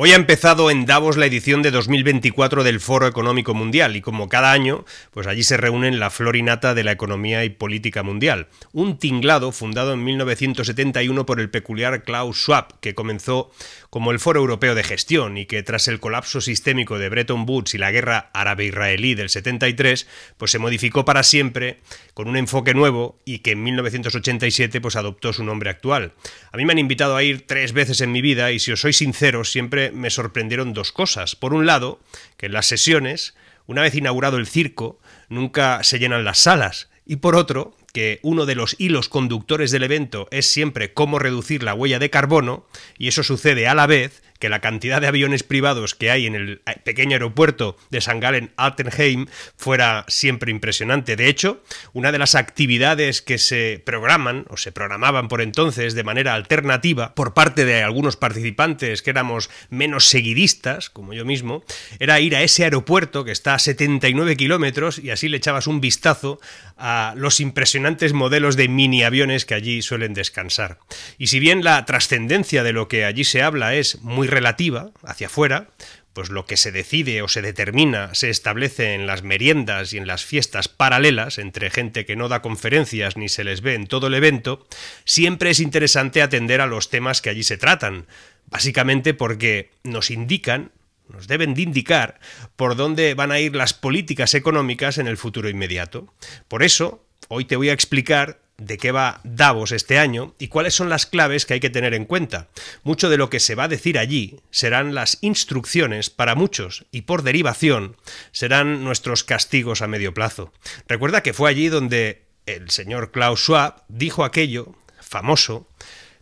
Hoy ha empezado en Davos la edición de 2024 del Foro Económico Mundial y como cada año, pues allí se reúnen la flor y nata de la economía y política mundial. Un tinglado fundado en 1971 por el peculiar Klaus Schwab, que comenzó como el Foro Europeo de Gestión y que tras el colapso sistémico de Bretton Woods y la guerra árabe-israelí del 73, pues se modificó para siempre con un enfoque nuevo y que en 1987 pues adoptó su nombre actual. A mí me han invitado a ir tres veces en mi vida y si os soy sincero, siempre me, sorprendieron dos cosas. Por un lado, que en las sesiones, una vez inaugurado el circo, nunca se llenan las salas. Y por otro, que uno de los hilos conductores del evento es siempre cómo reducir la huella de carbono, y eso sucede a la vez que la cantidad de aviones privados que hay en el eh, pequeño aeropuerto de San Galen Altenheim fuera siempre impresionante. De hecho, una de las actividades que se programan o se programaban por entonces de manera alternativa por parte de algunos participantes que éramos menos seguidistas, como yo mismo, era ir a ese aeropuerto que está a 79 kilómetros y así le echabas un vistazo a los impresionantes modelos de mini aviones que allí suelen descansar. Y si bien la trascendencia de lo que allí se habla es muy relativa, hacia afuera, pues lo que se decide o se determina se establece en las meriendas y en las fiestas paralelas entre gente que no da conferencias ni se les ve en todo el evento, siempre es interesante atender a los temas que allí se tratan, básicamente porque nos indican, nos deben de indicar por dónde van a ir las políticas económicas en el futuro inmediato. Por eso, hoy te voy a explicar de qué va Davos este año y cuáles son las claves que hay que tener en cuenta. Mucho de lo que se va a decir allí serán las instrucciones para muchos y por derivación serán nuestros castigos a medio plazo. Recuerda que fue allí donde el señor Klaus Schwab dijo aquello famoso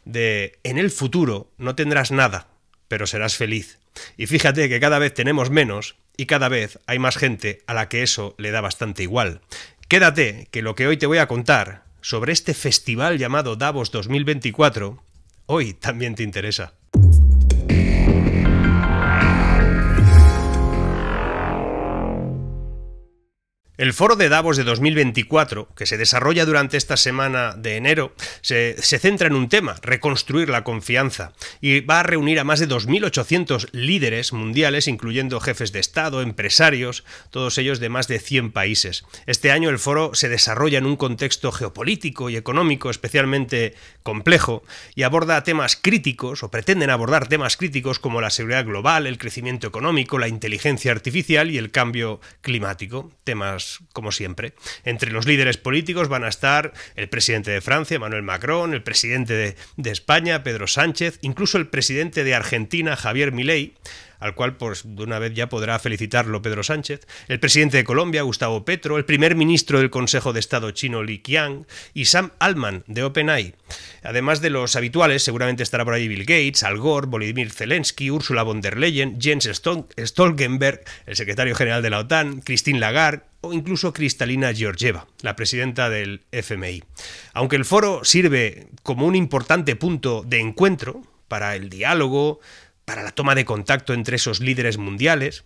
de en el futuro no tendrás nada, pero serás feliz. Y fíjate que cada vez tenemos menos y cada vez hay más gente a la que eso le da bastante igual. Quédate, que lo que hoy te voy a contar sobre este festival llamado Davos 2024, hoy también te interesa. El foro de Davos de 2024, que se desarrolla durante esta semana de enero, se, centra en un tema, reconstruir la confianza, y va a reunir a más de 2.800 líderes mundiales, incluyendo jefes de Estado, empresarios, todos ellos de más de 100 países. Este año el foro se desarrolla en un contexto geopolítico y económico especialmente complejo, y aborda temas críticos, o pretenden abordar temas críticos como la seguridad global, el crecimiento económico, la inteligencia artificial y el cambio climático, temas como siempre. Entre los líderes políticos van a estar el presidente de Francia, Emmanuel Macron, el presidente de, de España, Pedro Sánchez, incluso el presidente de Argentina, Javier Milei, al cual pues, de una vez ya podrá felicitarlo Pedro Sánchez, el presidente de Colombia, Gustavo Petro, el primer ministro del Consejo de Estado chino, Li Qiang, y Sam Altman, de OpenAI. Además de los habituales, seguramente estará por ahí Bill Gates, Al Gore, Volodymyr Zelensky, Ursula von der Leyen, Jens Stoltenberg, el secretario general de la OTAN, Christine Lagarde, o incluso Cristalina Georgieva, la presidenta del FMI. Aunque el foro sirve como un importante punto de encuentro para el diálogo, para la toma de contacto entre esos líderes mundiales,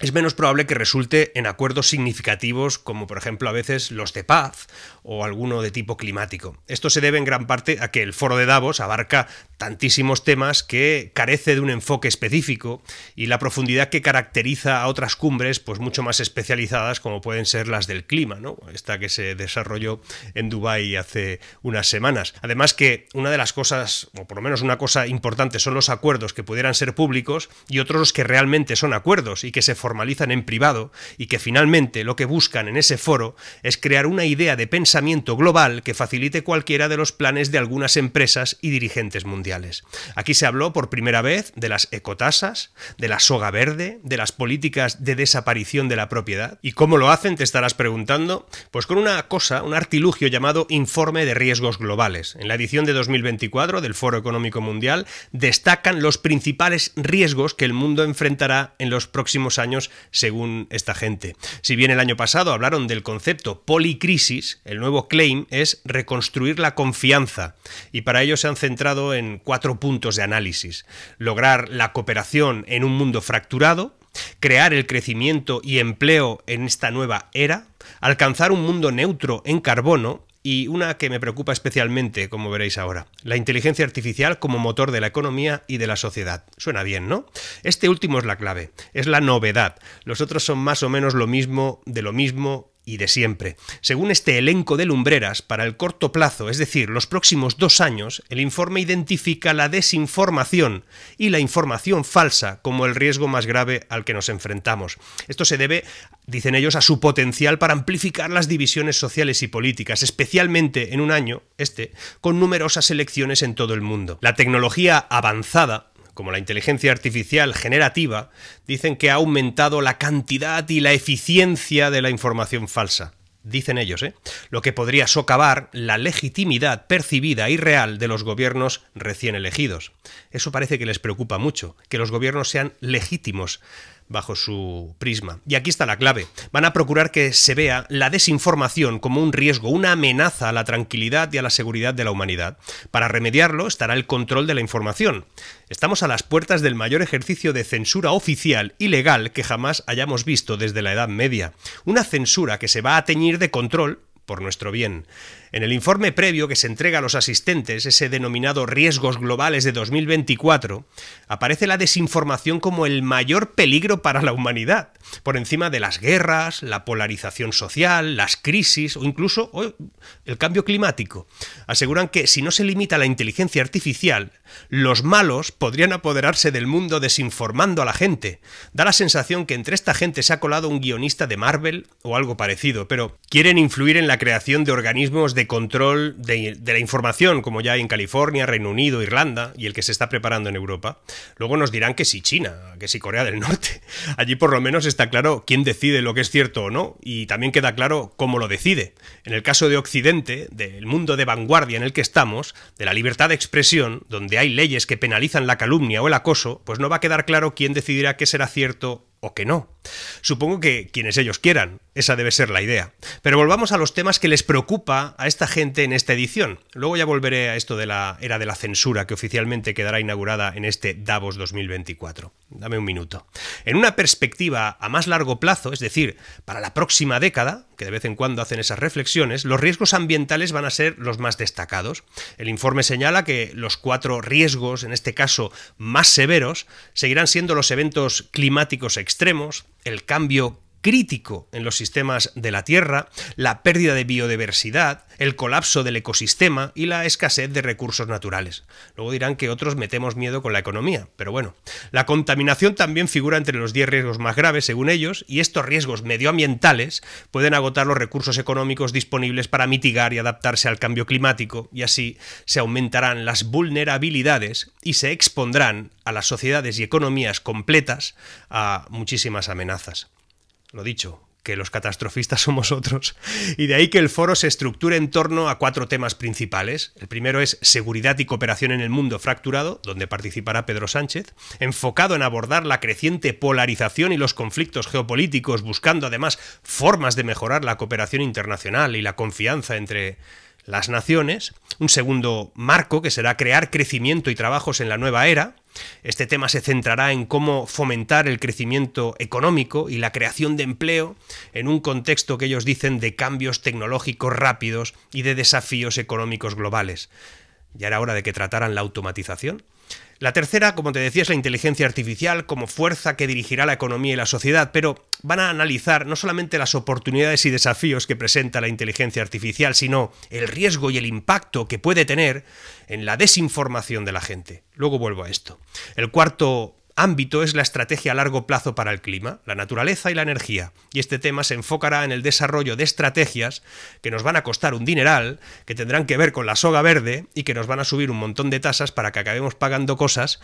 es menos probable que resulte en acuerdos significativos como por ejemplo a veces los de paz o alguno de tipo climático. Esto se debe en gran parte a que el foro de Davos abarca tantísimos temas que carece de un enfoque específico y la profundidad que caracteriza a otras cumbres pues mucho más especializadas como pueden ser las del clima, ¿no? esta que se desarrolló en Dubái hace unas semanas. Además que una de las cosas, o por lo menos una cosa importante, son los acuerdos que pudieran ser públicos y otros los que realmente son acuerdos y que se forman formalizan en privado y que finalmente lo que buscan en ese foro es crear una idea de pensamiento global que facilite cualquiera de los planes de algunas empresas y dirigentes mundiales. Aquí se habló por primera vez de las ecotasas, de la soga verde, de las políticas de desaparición de la propiedad. ¿Y cómo lo hacen? Te estarás preguntando. Pues con una cosa, un artilugio llamado Informe de Riesgos Globales. En la edición de 2024 del Foro Económico Mundial destacan los principales riesgos que el mundo enfrentará en los próximos años según esta gente. Si bien el año pasado hablaron del concepto policrisis, el nuevo claim es reconstruir la confianza, y para ello se han centrado en cuatro puntos de análisis. Lograr la cooperación en un mundo fracturado, crear el crecimiento y empleo en esta nueva era, alcanzar un mundo neutro en carbono y una que me preocupa especialmente, como veréis ahora, la inteligencia artificial como motor de la economía y de la sociedad. Suena bien, ¿no? Este último es la clave, es la novedad. Los otros son más o menos lo mismo, de lo mismo, y de siempre. Según este elenco de lumbreras, para el corto plazo, es decir, los próximos dos años, el informe identifica la desinformación y la información falsa como el riesgo más grave al que nos enfrentamos. Esto se debe, dicen ellos, a su potencial para amplificar las divisiones sociales y políticas, especialmente en un año, este, con numerosas elecciones en todo el mundo. La tecnología avanzada como la inteligencia artificial generativa, dicen que ha aumentado la cantidad y la eficiencia de la información falsa. Dicen ellos, ¿eh? Lo que podría socavar la legitimidad percibida y real de los gobiernos recién elegidos. Eso parece que les preocupa mucho, que los gobiernos sean legítimos bajo su prisma. Y aquí está la clave. Van a procurar que se vea la desinformación como un riesgo, una amenaza a la tranquilidad y a la seguridad de la humanidad. Para remediarlo estará el control de la información. Estamos a las puertas del mayor ejercicio de censura oficial y legal que jamás hayamos visto desde la Edad Media. Una censura que se va a teñir de control por nuestro bien. En el informe previo que se entrega a los asistentes, ese denominado Riesgos Globales de 2024, aparece la desinformación como el mayor peligro para la humanidad, por encima de las guerras, la polarización social, las crisis o incluso oh, el cambio climático. Aseguran que si no se limita la inteligencia artificial, los malos podrían apoderarse del mundo desinformando a la gente. Da la sensación que entre esta gente se ha colado un guionista de Marvel o algo parecido, pero quieren influir en la creación de organismos de de control de, la información, como ya hay en California, Reino Unido, Irlanda, y el que se está preparando en Europa, luego nos dirán que si China, que si Corea del Norte. Allí por lo menos está claro quién decide lo que es cierto o no, y también queda claro cómo lo decide. En el caso de Occidente, del mundo de vanguardia en el que estamos, de la libertad de expresión, donde hay leyes que penalizan la calumnia o el acoso, pues no va a quedar claro quién decidirá qué será cierto o que no. Supongo que quienes ellos quieran, esa debe ser la idea. Pero volvamos a los temas que les preocupa a esta gente en esta edición. Luego ya volveré a esto de la era de la censura que oficialmente quedará inaugurada en este Davos 2024. Dame un minuto. En una perspectiva a más largo plazo, es decir, para la próxima década, que de vez en cuando hacen esas reflexiones, los riesgos ambientales van a ser los más destacados. El informe señala que los cuatro riesgos, en este caso más severos, seguirán siendo los eventos climáticos extremos, el cambio crítico en los sistemas de la Tierra, la pérdida de biodiversidad, el colapso del ecosistema y la escasez de recursos naturales. Luego dirán que otros metemos miedo con la economía, pero bueno, la contaminación también figura entre los 10 riesgos más graves, según ellos, y estos riesgos medioambientales pueden agotar los recursos económicos disponibles para mitigar y adaptarse al cambio climático, y así se aumentarán las vulnerabilidades y se expondrán a las sociedades y economías completas a muchísimas amenazas. Lo dicho, que los catastrofistas somos otros, y de ahí que el foro se estructure en torno a cuatro temas principales. El primero es seguridad y cooperación en el mundo fracturado, donde participará Pedro Sánchez, enfocado en abordar la creciente polarización y los conflictos geopolíticos, buscando además formas de mejorar la cooperación internacional y la confianza entre las naciones, un segundo marco que será crear crecimiento y trabajos en la nueva era. Este tema se centrará en cómo fomentar el crecimiento económico y la creación de empleo en un contexto que ellos dicen de cambios tecnológicos rápidos y de desafíos económicos globales. Ya era hora de que trataran la automatización la tercera, como te decía, es la inteligencia artificial como fuerza que dirigirá la economía y la sociedad, pero van a analizar no solamente las oportunidades y desafíos que presenta la inteligencia artificial, sino el riesgo y el impacto que puede tener en la desinformación de la gente. Luego vuelvo a esto. El cuarto ámbito es la estrategia a largo plazo para el clima, la naturaleza y la energía. Y este tema se enfocará en el desarrollo de estrategias que nos van a costar un dineral, que tendrán que ver con la soga verde y que nos van a subir un montón de tasas para que acabemos pagando cosas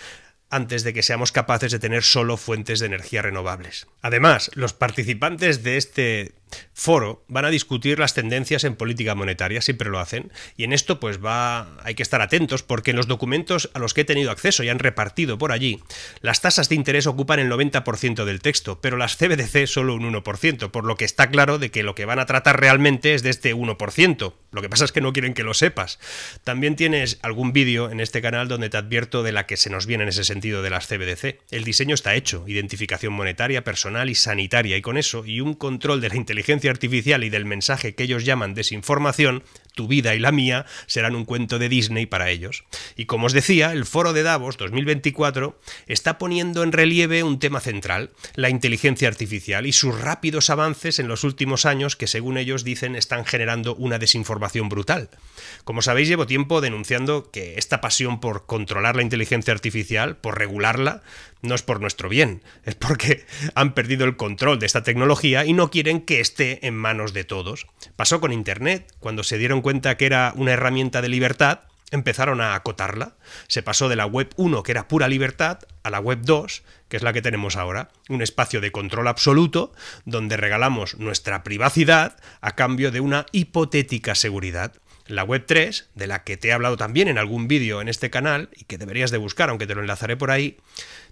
antes de que seamos capaces de tener solo fuentes de energía renovables. Además, los participantes de este foro van a discutir las tendencias en política monetaria, siempre lo hacen, y en esto pues va hay que estar atentos porque en los documentos a los que he tenido acceso y han repartido por allí, las tasas de interés ocupan el 90% del texto, pero las CBDC solo un 1%, por lo que está claro de que lo que van a tratar realmente es de este 1%. Lo que pasa es que no quieren que lo sepas. También tienes algún vídeo en este canal donde te advierto de la que se nos viene en ese sentido sentido de las CBDC. El diseño está hecho, identificación monetaria, personal y sanitaria, y con eso, y un control de la inteligencia artificial y del mensaje que ellos llaman desinformación, tu vida y la mía serán un cuento de Disney para ellos. Y como os decía, el foro de Davos 2024 está poniendo en relieve un tema central, la inteligencia artificial y sus rápidos avances en los últimos años que según ellos dicen están generando una desinformación brutal. Como sabéis, llevo tiempo denunciando que esta pasión por controlar la inteligencia artificial, por regularla, no es por nuestro bien, es porque han perdido el control de esta tecnología y no quieren que esté en manos de todos. Pasó con Internet, cuando se dieron cuenta que era una herramienta de libertad, empezaron a acotarla. Se pasó de la web 1, que era pura libertad, a la web 2, que es la que tenemos ahora, un espacio de control absoluto donde regalamos nuestra privacidad a cambio de una hipotética seguridad. La Web3, de la que te he hablado también en algún vídeo en este canal y que deberías de buscar, aunque te lo enlazaré por ahí,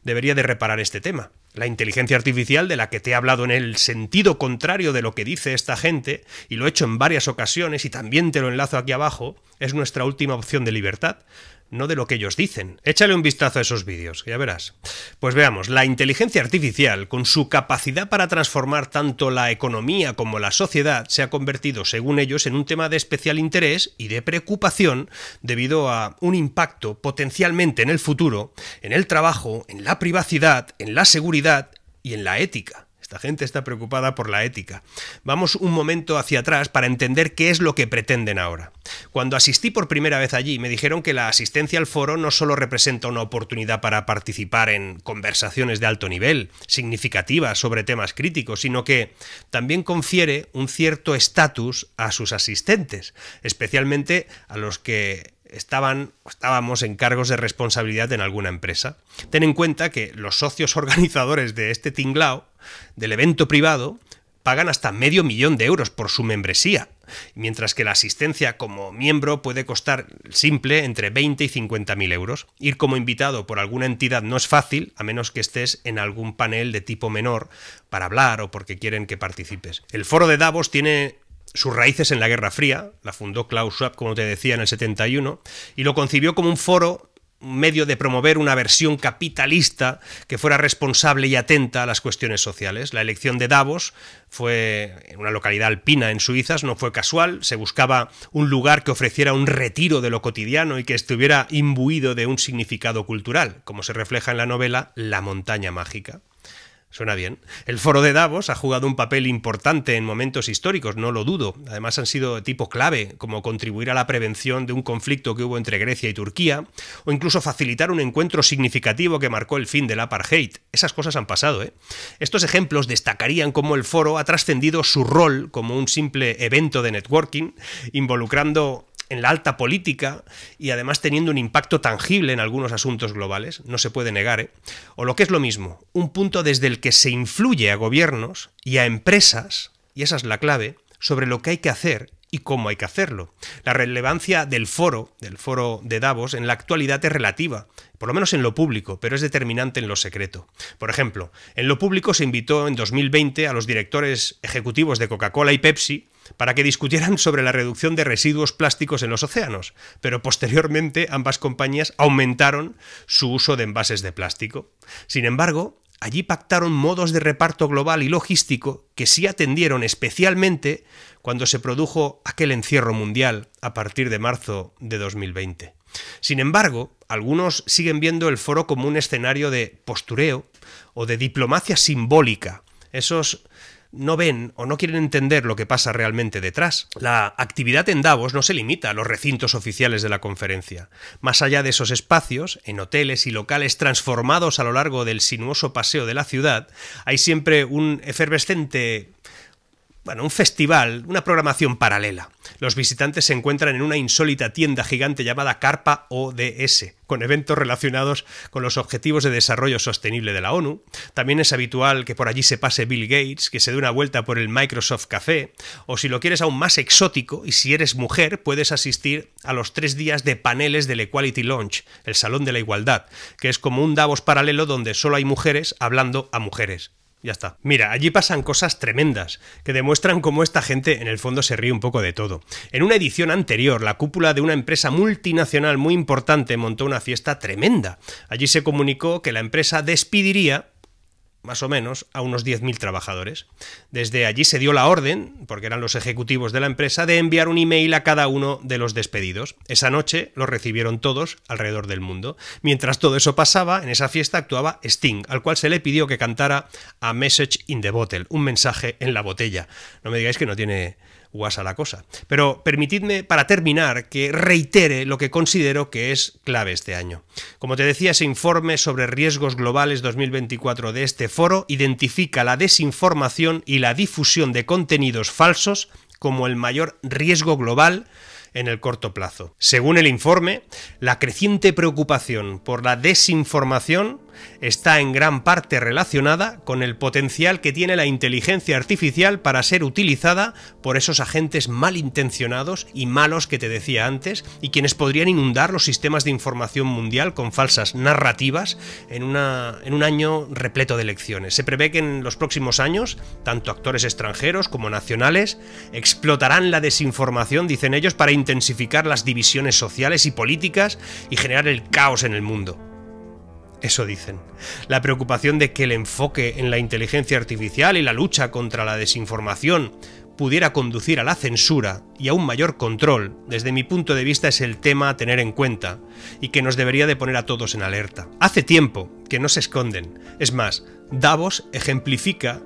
debería de reparar este tema. La inteligencia artificial, de la que te he hablado en el sentido contrario de lo que dice esta gente, y lo he hecho en varias ocasiones y también te lo enlazo aquí abajo, es nuestra última opción de libertad no de lo que ellos dicen. Échale un vistazo a esos vídeos, ya verás. Pues veamos, la inteligencia artificial, con su capacidad para transformar tanto la economía como la sociedad, se ha convertido, según ellos, en un tema de especial interés y de preocupación debido a un impacto potencialmente en el futuro, en el trabajo, en la privacidad, en la seguridad y en la ética. La gente está preocupada por la ética. Vamos un momento hacia atrás para entender qué es lo que pretenden ahora. Cuando asistí por primera vez allí, me dijeron que la asistencia al foro no solo representa una oportunidad para participar en conversaciones de alto nivel, significativas sobre temas críticos, sino que también confiere un cierto estatus a sus asistentes, especialmente a los que estaban, estábamos en cargos de responsabilidad en alguna empresa. Ten en cuenta que los socios organizadores de este tinglao, del evento privado, pagan hasta medio millón de euros por su membresía, mientras que la asistencia como miembro puede costar simple entre 20 y 50 mil euros. Ir como invitado por alguna entidad no es fácil, a menos que estés en algún panel de tipo menor para hablar o porque quieren que participes. El foro de Davos tiene sus raíces en la Guerra Fría, la fundó Klaus Schwab, como te decía, en el 71, y lo concibió como un foro medio de promover una versión capitalista que fuera responsable y atenta a las cuestiones sociales. La elección de Davos fue en una localidad alpina en Suiza, no fue casual, se buscaba un lugar que ofreciera un retiro de lo cotidiano y que estuviera imbuido de un significado cultural, como se refleja en la novela La montaña mágica. Suena bien. El foro de Davos ha jugado un papel importante en momentos históricos, no lo dudo. Además han sido de tipo clave, como contribuir a la prevención de un conflicto que hubo entre Grecia y Turquía, o incluso facilitar un encuentro significativo que marcó el fin del apartheid. Esas cosas han pasado, ¿eh? Estos ejemplos destacarían cómo el foro ha trascendido su rol como un simple evento de networking, involucrando en la alta política y además teniendo un impacto tangible en algunos asuntos globales, no se puede negar, ¿eh? o lo que es lo mismo, un punto desde el que se influye a gobiernos y a empresas, y esa es la clave, sobre lo que hay que hacer y cómo hay que hacerlo. La relevancia del foro, del foro de Davos, en la actualidad es relativa, por lo menos en lo público, pero es determinante en lo secreto. Por ejemplo, en lo público se invitó en 2020 a los directores ejecutivos de Coca-Cola y Pepsi para que discutieran sobre la reducción de residuos plásticos en los océanos, pero posteriormente ambas compañías aumentaron su uso de envases de plástico. Sin embargo, allí pactaron modos de reparto global y logístico que sí atendieron especialmente cuando se produjo aquel encierro mundial a partir de marzo de 2020. Sin embargo, algunos siguen viendo el foro como un escenario de postureo o de diplomacia simbólica, esos no ven o no quieren entender lo que pasa realmente detrás. La actividad en Davos no se limita a los recintos oficiales de la conferencia. Más allá de esos espacios, en hoteles y locales transformados a lo largo del sinuoso paseo de la ciudad, hay siempre un efervescente bueno, un festival, una programación paralela. Los visitantes se encuentran en una insólita tienda gigante llamada Carpa ODS, con eventos relacionados con los Objetivos de Desarrollo Sostenible de la ONU. También es habitual que por allí se pase Bill Gates, que se dé una vuelta por el Microsoft Café, o si lo quieres aún más exótico, y si eres mujer, puedes asistir a los tres días de paneles del Equality Launch, el Salón de la Igualdad, que es como un Davos paralelo donde solo hay mujeres hablando a mujeres ya está. Mira, allí pasan cosas tremendas que demuestran cómo esta gente en el fondo se ríe un poco de todo. En una edición anterior, la cúpula de una empresa multinacional muy importante montó una fiesta tremenda. Allí se comunicó que la empresa despediría más o menos, a unos 10.000 trabajadores. Desde allí se dio la orden, porque eran los ejecutivos de la empresa, de enviar un email a cada uno de los despedidos. Esa noche lo recibieron todos alrededor del mundo. Mientras todo eso pasaba, en esa fiesta actuaba Sting, al cual se le pidió que cantara A Message in the Bottle, un mensaje en la botella. No me digáis que no tiene guasa la cosa. Pero permitidme, para terminar, que reitere lo que considero que es clave este año. Como te decía, ese informe sobre riesgos globales 2024 de este foro identifica la desinformación y la difusión de contenidos falsos como el mayor riesgo global en el corto plazo. Según el informe, la creciente preocupación por la desinformación está en gran parte relacionada con el potencial que tiene la inteligencia artificial para ser utilizada por esos agentes malintencionados y malos que te decía antes y quienes podrían inundar los sistemas de información mundial con falsas narrativas en, un año repleto de elecciones. Se prevé que en los próximos años, tanto actores extranjeros como nacionales explotarán la desinformación, dicen ellos, para intensificar las divisiones sociales y políticas y generar el caos en el mundo. Eso dicen. La preocupación de que el enfoque en la inteligencia artificial y la lucha contra la desinformación pudiera conducir a la censura y a un mayor control, desde mi punto de vista es el tema a tener en cuenta y que nos debería de poner a todos en alerta. Hace tiempo que no se esconden. Es más, Davos ejemplifica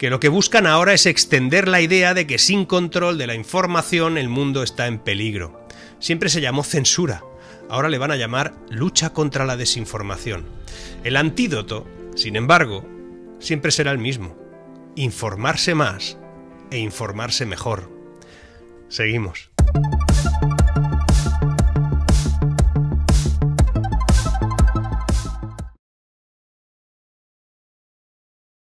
que lo que buscan ahora es extender la idea de que sin control de la información el mundo está en peligro. Siempre se llamó censura, ahora le van a llamar lucha contra la desinformación. El antídoto, sin embargo, siempre será el mismo. Informarse más e informarse mejor. Seguimos.